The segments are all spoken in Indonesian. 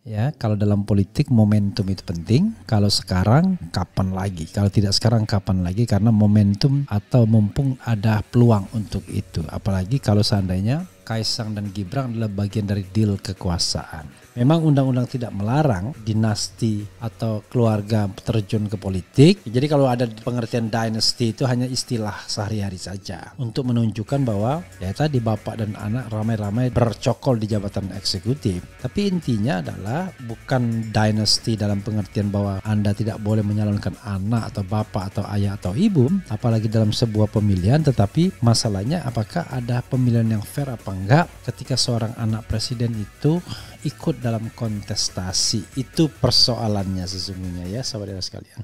Ya, kalau dalam politik momentum itu penting. Kalau sekarang kapan lagi? Kalau tidak sekarang kapan lagi? Karena momentum atau mumpung ada peluang untuk itu. Apalagi kalau seandainya Kaisang dan Gibran adalah bagian dari deal kekuasaan. Memang undang-undang tidak melarang dinasti atau keluarga terjun ke politik. Jadi kalau ada pengertian dynasty itu hanya istilah sehari-hari saja untuk menunjukkan bahwa ya tadi bapak dan anak ramai-ramai bercokol di jabatan eksekutif. Tapi intinya adalah bukan dynasty dalam pengertian bahwa Anda tidak boleh menyalonkan anak atau bapak atau ayah atau ibu apalagi dalam sebuah pemilihan tetapi masalahnya apakah ada pemilihan yang fair apa enggak ketika seorang anak presiden itu ikut dalam kontestasi itu persoalannya sesungguhnya ya saudara sekalian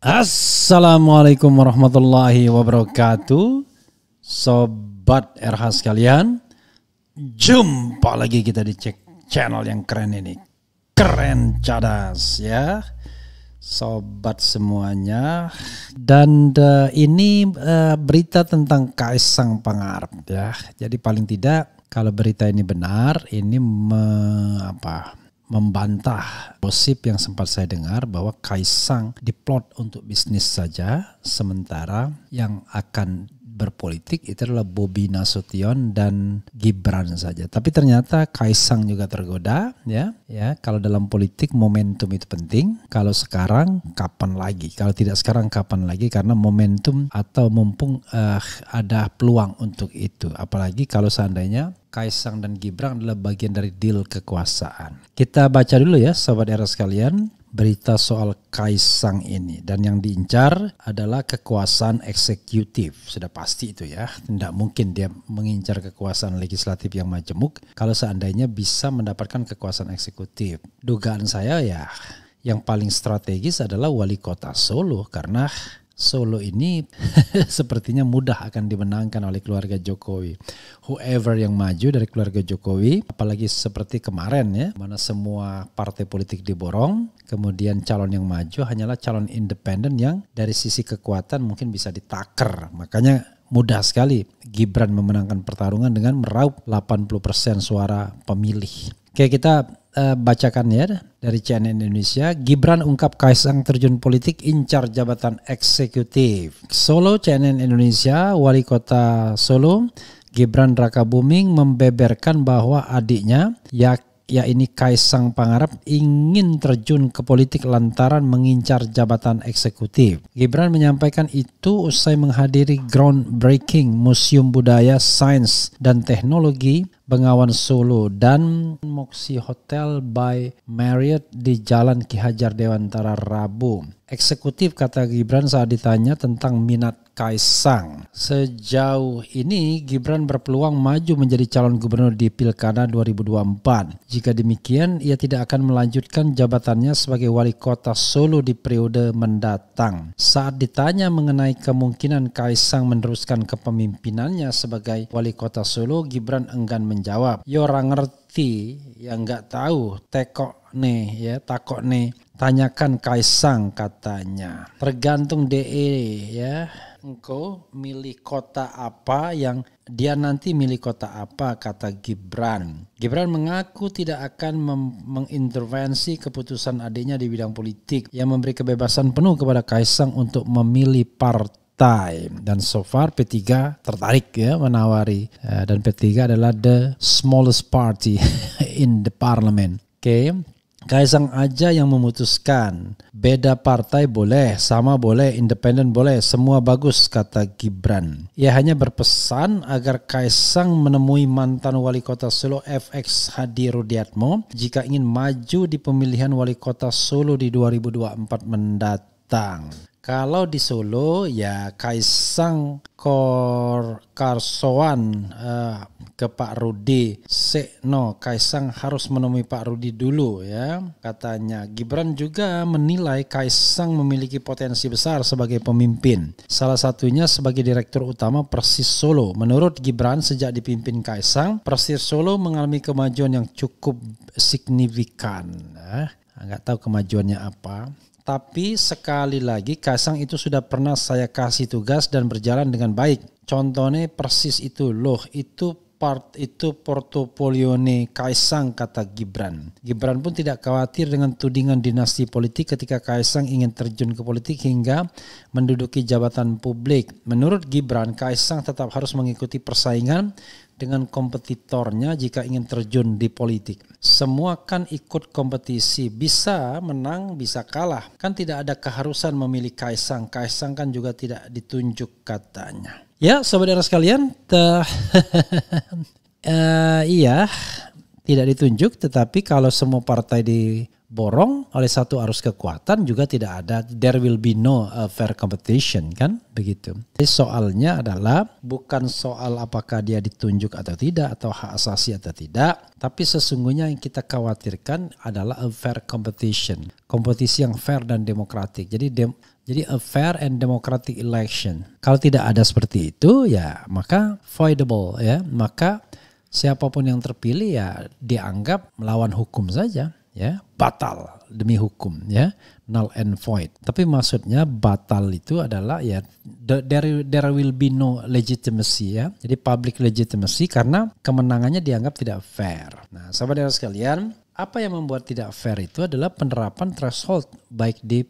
Assalamualaikum warahmatullahi wabarakatuh Sobat RH sekalian Jumpa lagi kita di cek channel yang keren ini Keren cadas ya Sobat semuanya Dan uh, ini uh, berita tentang Kaisang Pangarap ya Jadi paling tidak kalau berita ini benar Ini me, apa membantah gosip yang sempat saya dengar bahwa Kaisang diplot untuk bisnis saja, sementara yang akan berpolitik itu adalah Bobi Nasution dan Gibran saja. Tapi ternyata Kaisang juga tergoda ya. Ya, kalau dalam politik momentum itu penting. Kalau sekarang kapan lagi? Kalau tidak sekarang kapan lagi karena momentum atau mumpung uh, ada peluang untuk itu. Apalagi kalau seandainya Kaisang dan Gibran adalah bagian dari deal kekuasaan. Kita baca dulu ya sobat era sekalian berita soal Kaisang ini dan yang diincar adalah kekuasaan eksekutif. Sudah pasti itu ya. Tidak mungkin dia mengincar kekuasaan legislatif yang majemuk kalau seandainya bisa mendapatkan kekuasaan eksekutif. Dugaan saya ya yang paling strategis adalah wali kota Solo karena Solo ini sepertinya mudah akan dimenangkan oleh keluarga Jokowi. Whoever yang maju dari keluarga Jokowi, apalagi seperti kemarin ya, mana semua partai politik diborong, kemudian calon yang maju hanyalah calon independen yang dari sisi kekuatan mungkin bisa ditaker. Makanya mudah sekali Gibran memenangkan pertarungan dengan meraup 80% suara pemilih. Oke, kita uh, eh, bacakan ya dari CNN Indonesia. Gibran ungkap Kaisang terjun politik incar jabatan eksekutif. Solo CNN Indonesia, wali kota Solo, Gibran Raka Buming membeberkan bahwa adiknya Yak ya ini Kaisang Pangarep ingin terjun ke politik lantaran mengincar jabatan eksekutif. Gibran menyampaikan itu usai menghadiri groundbreaking Museum Budaya, Sains, dan Teknologi Bengawan Solo dan Moxie Hotel by Marriott di Jalan Ki Hajar Dewantara Rabu. Eksekutif kata Gibran saat ditanya tentang minat Kaisang. Sejauh ini Gibran berpeluang maju menjadi calon gubernur di Pilkada 2024. Jika demikian, ia tidak akan melanjutkan jabatannya sebagai wali kota Solo di periode mendatang. Saat ditanya mengenai kemungkinan Kaisang meneruskan kepemimpinannya sebagai wali kota Solo, Gibran enggan menjawab menjawab. Yo ya, orang ngerti, ya nggak tahu. Tekok nih, ya takok nih. Tanyakan Kaisang katanya. Tergantung DE ya. Engkau milih kota apa yang dia nanti milih kota apa kata Gibran. Gibran mengaku tidak akan mengintervensi keputusan adiknya di bidang politik yang memberi kebebasan penuh kepada Kaisang untuk memilih partai time dan so far P3 tertarik ya menawari eh, dan P3 adalah the smallest party in the parliament. Oke, okay. Kaisang aja yang memutuskan. Beda partai boleh, sama boleh, independen boleh, semua bagus kata Gibran. Ia hanya berpesan agar Kaisang menemui mantan wali kota Solo FX Hadi Rudiatmo jika ingin maju di pemilihan wali kota Solo di 2024 mendatang. Kalau di Solo ya Kaisang Kor Karsoan uh, ke Pak Rudi. Sekno Kaisang harus menemui Pak Rudi dulu ya. Katanya Gibran juga menilai Kaisang memiliki potensi besar sebagai pemimpin. Salah satunya sebagai direktur utama Persis Solo. Menurut Gibran sejak dipimpin Kaisang, Persis Solo mengalami kemajuan yang cukup signifikan. Eh, nggak tahu kemajuannya apa. Tapi sekali lagi Kasang itu sudah pernah saya kasih tugas dan berjalan dengan baik. Contohnya persis itu loh, itu part itu portofolione Kaisang kata Gibran. Gibran pun tidak khawatir dengan tudingan dinasti politik ketika Kaisang ingin terjun ke politik hingga menduduki jabatan publik. Menurut Gibran, Kaisang tetap harus mengikuti persaingan dengan kompetitornya jika ingin terjun di politik. Semua kan ikut kompetisi, bisa menang, bisa kalah. Kan tidak ada keharusan memilih Kaisang. Kaisang kan juga tidak ditunjuk katanya. Ya, saudara sekalian, uh, iya, tidak ditunjuk tetapi kalau semua partai diborong oleh satu arus kekuatan juga tidak ada there will be no uh, fair competition kan begitu. Jadi soalnya adalah bukan soal apakah dia ditunjuk atau tidak atau hak asasi atau tidak, tapi sesungguhnya yang kita khawatirkan adalah a fair competition, kompetisi yang fair dan demokratik. Jadi dem jadi a fair and democratic election. Kalau tidak ada seperti itu ya maka voidable ya, maka siapapun yang terpilih ya dianggap melawan hukum saja ya batal demi hukum ya null and void tapi maksudnya batal itu adalah ya there there will be no legitimacy ya jadi public legitimacy karena kemenangannya dianggap tidak fair nah sahabat sekalian apa yang membuat tidak fair itu adalah penerapan threshold baik di,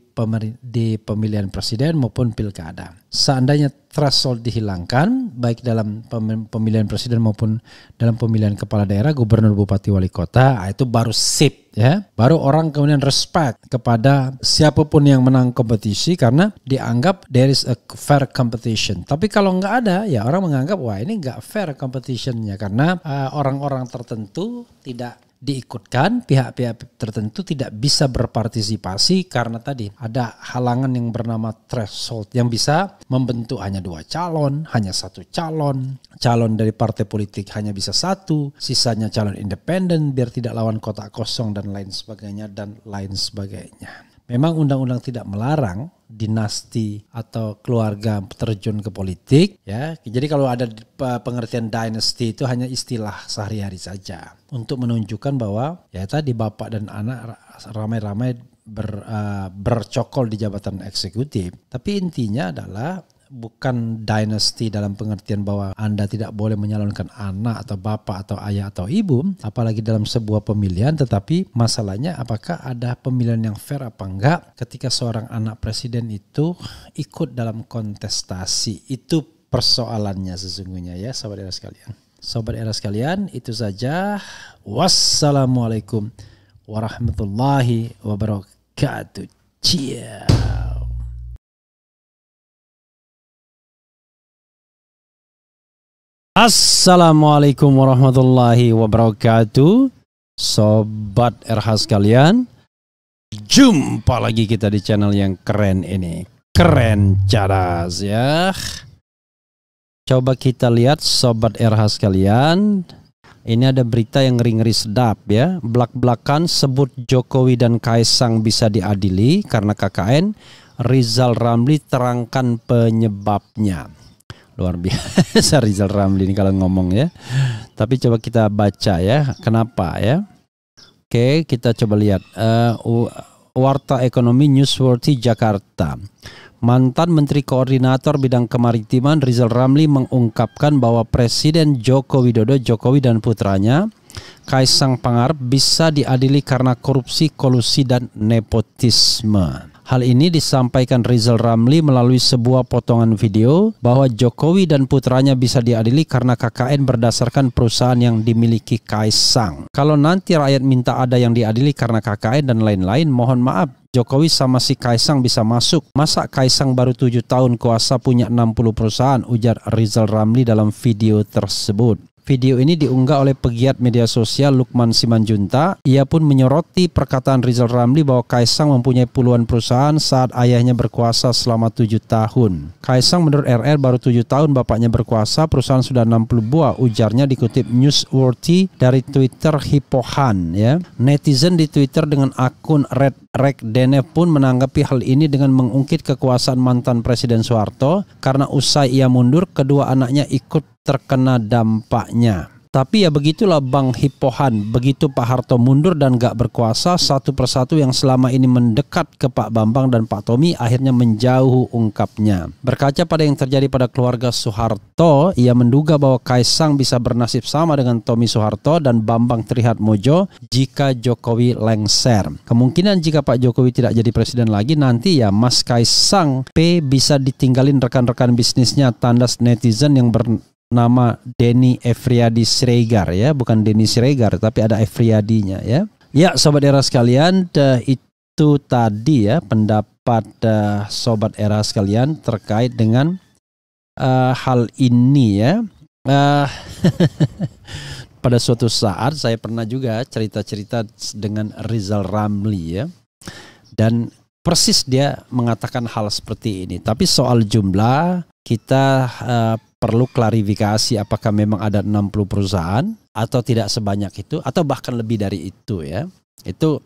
di pemilihan presiden maupun pilkada. Seandainya threshold dihilangkan baik dalam pemilihan presiden maupun dalam pemilihan kepala daerah, gubernur, bupati, wali kota, ah, itu baru sip ya. Baru orang kemudian respect kepada siapapun yang menang kompetisi karena dianggap there is a fair competition. Tapi kalau nggak ada ya orang menganggap wah ini nggak fair competitionnya karena ah, orang-orang uh, orang -orang tertentu tidak diikutkan pihak-pihak tertentu tidak bisa berpartisipasi karena tadi ada halangan yang bernama threshold yang bisa membentuk hanya dua calon, hanya satu calon, calon dari partai politik hanya bisa satu, sisanya calon independen biar tidak lawan kotak kosong dan lain sebagainya dan lain sebagainya. Memang undang-undang tidak melarang dinasti atau keluarga terjun ke politik ya. Jadi kalau ada pengertian dynasty itu hanya istilah sehari-hari saja untuk menunjukkan bahwa ya tadi bapak dan anak ramai-ramai ber, uh, bercokol di jabatan eksekutif. Tapi intinya adalah bukan dynasty dalam pengertian bahwa Anda tidak boleh menyalonkan anak atau bapak atau ayah atau ibu, apalagi dalam sebuah pemilihan, tetapi masalahnya apakah ada pemilihan yang fair apa enggak ketika seorang anak presiden itu ikut dalam kontestasi. Itu persoalannya sesungguhnya ya, sahabat era sekalian. Sobat era sekalian, itu saja. Wassalamualaikum warahmatullahi wabarakatuh. Cheers. Assalamualaikum warahmatullahi wabarakatuh Sobat RH sekalian Jumpa lagi kita di channel yang keren ini Keren cara ya Coba kita lihat Sobat RH sekalian Ini ada berita yang ngeri-ngeri sedap ya Belak-belakan sebut Jokowi dan Kaisang bisa diadili karena KKN Rizal Ramli terangkan penyebabnya Luar biasa Rizal Ramli ini kalau ngomong ya. Tapi coba kita baca ya, kenapa ya? Oke, kita coba lihat uh, Warta Ekonomi Newsworthy Jakarta. Mantan Menteri Koordinator Bidang Kemaritiman Rizal Ramli mengungkapkan bahwa Presiden Joko Widodo, Jokowi dan putranya Kaisang Pangarep bisa diadili karena korupsi, kolusi dan nepotisme. Hal ini disampaikan Rizal Ramli melalui sebuah potongan video bahwa Jokowi dan putranya bisa diadili karena KKN berdasarkan perusahaan yang dimiliki Kaisang. Kalau nanti rakyat minta ada yang diadili karena KKN dan lain-lain, mohon maaf. Jokowi sama si Kaisang bisa masuk. Masa Kaisang baru tujuh tahun kuasa punya 60 perusahaan, ujar Rizal Ramli dalam video tersebut. Video ini diunggah oleh pegiat media sosial Lukman Simanjunta. Ia pun menyoroti perkataan Rizal Ramli bahwa Kaisang mempunyai puluhan perusahaan saat ayahnya berkuasa selama tujuh tahun. Kaisang menurut RR baru tujuh tahun bapaknya berkuasa, perusahaan sudah 60 buah, ujarnya dikutip Newsworthy dari Twitter Hipohan. Ya. Netizen di Twitter dengan akun Red Rek Denef pun menanggapi hal ini dengan mengungkit kekuasaan mantan Presiden Soeharto karena usai ia mundur kedua anaknya ikut terkena dampaknya. Tapi ya begitulah Bang Hipohan, begitu Pak Harto mundur dan gak berkuasa, satu persatu yang selama ini mendekat ke Pak Bambang dan Pak Tommy akhirnya menjauh ungkapnya. Berkaca pada yang terjadi pada keluarga Soeharto, ia menduga bahwa Kaisang bisa bernasib sama dengan Tommy Soeharto dan Bambang mojo jika Jokowi lengser. Kemungkinan jika Pak Jokowi tidak jadi presiden lagi nanti ya Mas Kaisang P bisa ditinggalin rekan-rekan bisnisnya tandas netizen yang ber nama Denny Efriadi Sregar ya, bukan Denny Sregar tapi ada Efriadinya ya. Ya, sobat era sekalian, eh, itu tadi ya pendapat eh, sobat era sekalian terkait dengan uh, hal ini ya. Uh, pada suatu saat saya pernah juga cerita-cerita dengan Rizal Ramli ya. Dan persis dia mengatakan hal seperti ini, tapi soal jumlah kita uh, perlu klarifikasi apakah memang ada 60 perusahaan atau tidak sebanyak itu atau bahkan lebih dari itu ya. Itu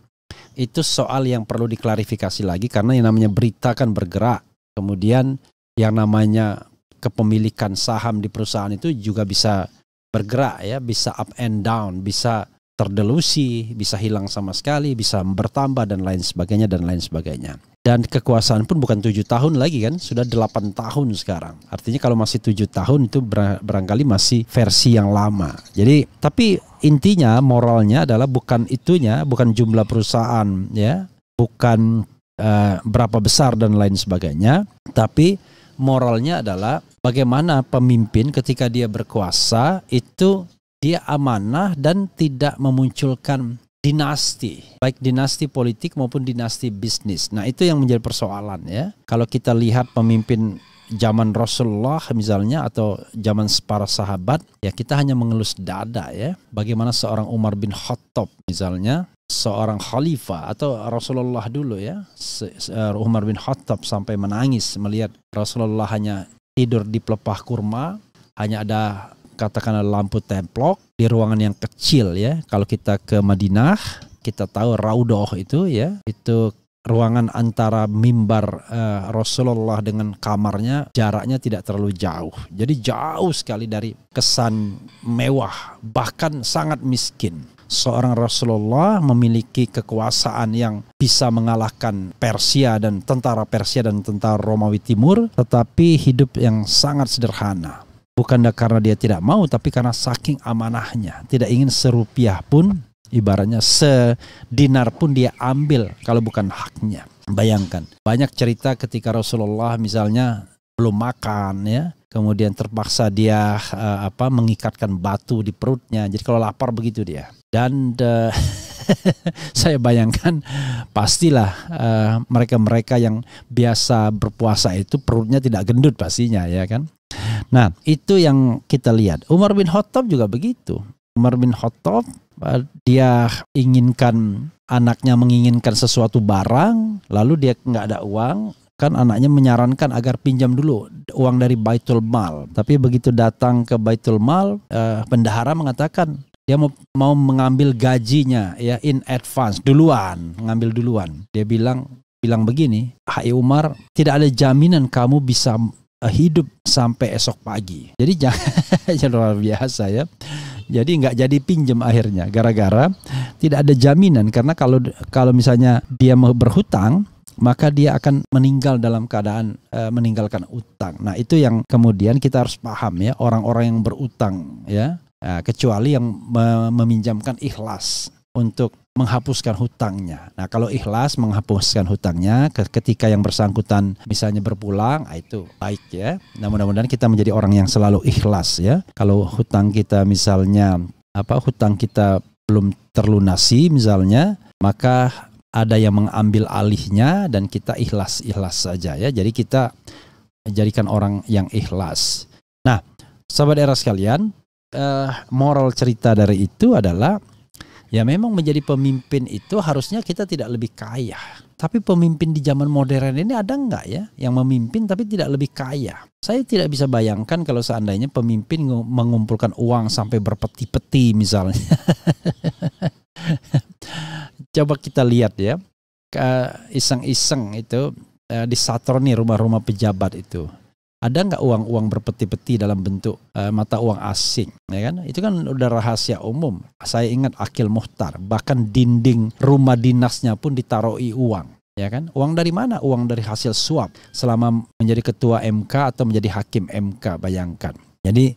itu soal yang perlu diklarifikasi lagi karena yang namanya berita kan bergerak. Kemudian yang namanya kepemilikan saham di perusahaan itu juga bisa bergerak ya, bisa up and down, bisa terdelusi, bisa hilang sama sekali, bisa bertambah dan lain sebagainya dan lain sebagainya. Dan kekuasaan pun bukan tujuh tahun lagi kan, sudah delapan tahun sekarang. Artinya kalau masih tujuh tahun itu barangkali masih versi yang lama. Jadi tapi intinya moralnya adalah bukan itunya, bukan jumlah perusahaan ya, bukan uh, berapa besar dan lain sebagainya, tapi moralnya adalah bagaimana pemimpin ketika dia berkuasa itu dia amanah dan tidak memunculkan dinasti, baik dinasti politik maupun dinasti bisnis. Nah, itu yang menjadi persoalan ya. Kalau kita lihat pemimpin zaman Rasulullah misalnya atau zaman para sahabat, ya kita hanya mengelus dada ya. Bagaimana seorang Umar bin Khattab misalnya seorang khalifah atau Rasulullah dulu ya eh, Umar bin Khattab sampai menangis melihat Rasulullah hanya tidur di pelepah kurma hanya ada katakanlah lampu templok di ruangan yang kecil ya. Kalau kita ke Madinah, kita tahu Raudoh itu ya, itu ruangan antara mimbar uh, Rasulullah dengan kamarnya jaraknya tidak terlalu jauh. Jadi jauh sekali dari kesan mewah, bahkan sangat miskin. Seorang Rasulullah memiliki kekuasaan yang bisa mengalahkan Persia dan tentara Persia dan tentara Romawi Timur, tetapi hidup yang sangat sederhana bukan karena dia tidak mau tapi karena saking amanahnya tidak ingin serupiah pun ibaratnya sedinar pun dia ambil kalau bukan haknya bayangkan banyak cerita ketika Rasulullah misalnya belum makan ya kemudian terpaksa dia uh, apa mengikatkan batu di perutnya jadi kalau lapar begitu dia dan uh, saya bayangkan pastilah eh, mereka-mereka uh, mereka -mereka yang biasa berpuasa itu perutnya tidak gendut pastinya ya kan Nah, itu yang kita lihat. Umar bin Khattab juga begitu. Umar bin Khattab eh, dia inginkan anaknya menginginkan sesuatu barang, lalu dia nggak ada uang, kan anaknya menyarankan agar pinjam dulu uang dari Baitul Mal. Tapi begitu datang ke Baitul Mal, eh, bendahara mengatakan dia mau, mau mengambil gajinya ya in advance duluan, ngambil duluan. Dia bilang bilang begini, Hai Umar, tidak ada jaminan kamu bisa Eh, hidup sampai esok pagi. Jadi jangan ya, luar biasa ya. Jadi nggak jadi pinjam akhirnya, gara-gara tidak ada jaminan. Karena kalau kalau misalnya dia mau berhutang, maka dia akan meninggal dalam keadaan e, meninggalkan utang. Nah itu yang kemudian kita harus paham ya orang-orang yang berutang ya, nah, kecuali yang meminjamkan ikhlas untuk menghapuskan hutangnya. Nah, kalau ikhlas menghapuskan hutangnya ketika yang bersangkutan misalnya berpulang, ah, itu baik ya. Nah, mudah-mudahan kita menjadi orang yang selalu ikhlas ya. Kalau hutang kita misalnya apa hutang kita belum terlunasi misalnya, maka ada yang mengambil alihnya dan kita ikhlas-ikhlas saja ya. Jadi kita jadikan orang yang ikhlas. Nah, sahabat era sekalian, eh, moral cerita dari itu adalah Ya memang menjadi pemimpin itu harusnya kita tidak lebih kaya. Tapi pemimpin di zaman modern ini ada nggak ya yang memimpin tapi tidak lebih kaya? Saya tidak bisa bayangkan kalau seandainya pemimpin mengumpulkan uang sampai berpeti-peti misalnya. Coba kita lihat ya, iseng-iseng itu eh, di Saturni rumah-rumah pejabat itu ada nggak uang-uang berpeti-peti dalam bentuk uh, mata uang asing ya kan itu kan udah rahasia umum saya ingat Akil Muhtar bahkan dinding rumah dinasnya pun ditaruhi uang ya kan uang dari mana uang dari hasil suap selama menjadi ketua MK atau menjadi hakim MK bayangkan jadi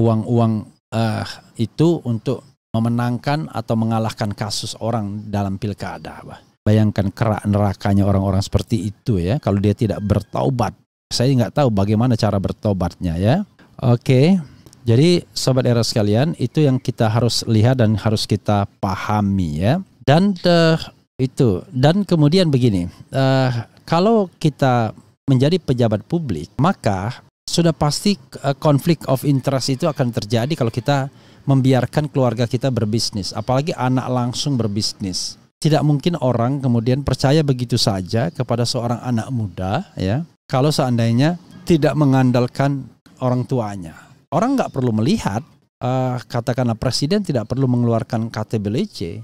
uang-uang uh, itu untuk memenangkan atau mengalahkan kasus orang dalam pilkada bayangkan kerak nerakanya orang-orang seperti itu ya kalau dia tidak bertaubat saya nggak tahu bagaimana cara bertobatnya ya. Oke, jadi sobat era sekalian itu yang kita harus lihat dan harus kita pahami ya. Dan uh, itu dan kemudian begini, uh, kalau kita menjadi pejabat publik maka sudah pasti eh, konflik of interest itu akan terjadi kalau kita membiarkan keluarga kita berbisnis, apalagi anak langsung berbisnis. Tidak mungkin orang kemudian percaya begitu saja kepada seorang anak muda ya kalau seandainya tidak mengandalkan orang tuanya. Orang nggak perlu melihat, uh, katakanlah presiden tidak perlu mengeluarkan KTBLC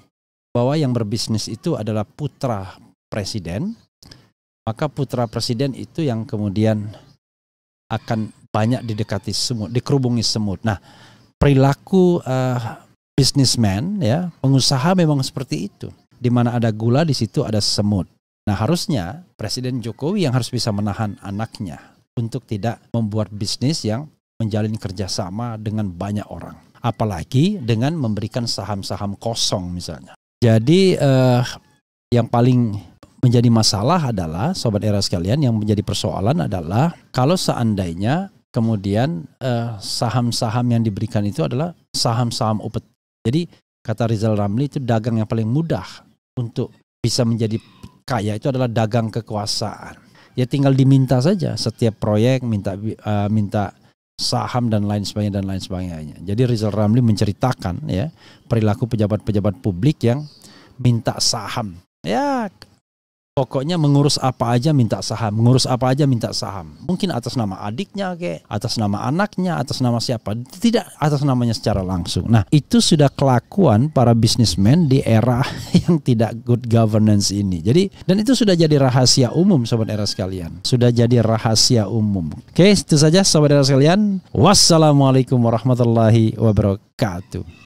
bahwa yang berbisnis itu adalah putra presiden, maka putra presiden itu yang kemudian akan banyak didekati semut, dikerubungi semut. Nah, perilaku uh, eh, bisnismen ya, pengusaha memang seperti itu. Di mana ada gula di situ ada semut. Nah harusnya Presiden Jokowi yang harus bisa menahan anaknya untuk tidak membuat bisnis yang menjalin kerjasama dengan banyak orang. Apalagi dengan memberikan saham-saham kosong misalnya. Jadi eh, yang paling menjadi masalah adalah, sobat era sekalian, yang menjadi persoalan adalah kalau seandainya kemudian eh, saham-saham eh, saham -saham yang diberikan itu adalah saham-saham upet. Jadi kata Rizal Ramli itu dagang yang paling mudah untuk bisa menjadi kaya itu adalah dagang kekuasaan. Ya tinggal diminta saja setiap proyek minta uh, minta saham dan lain sebagainya dan lain sebagainya. Jadi Rizal Ramli menceritakan ya perilaku pejabat-pejabat publik yang minta saham. Ya Pokoknya mengurus apa aja minta saham, mengurus apa aja minta saham. Mungkin atas nama adiknya kayak, atas nama anaknya, atas nama siapa. Tidak atas namanya secara langsung. Nah, itu sudah kelakuan para bisnismen di era yang tidak good governance ini. Jadi, dan itu sudah jadi rahasia umum sobat era sekalian. Sudah jadi rahasia umum. Oke, itu saja sobat era sekalian. Wassalamualaikum warahmatullahi wabarakatuh.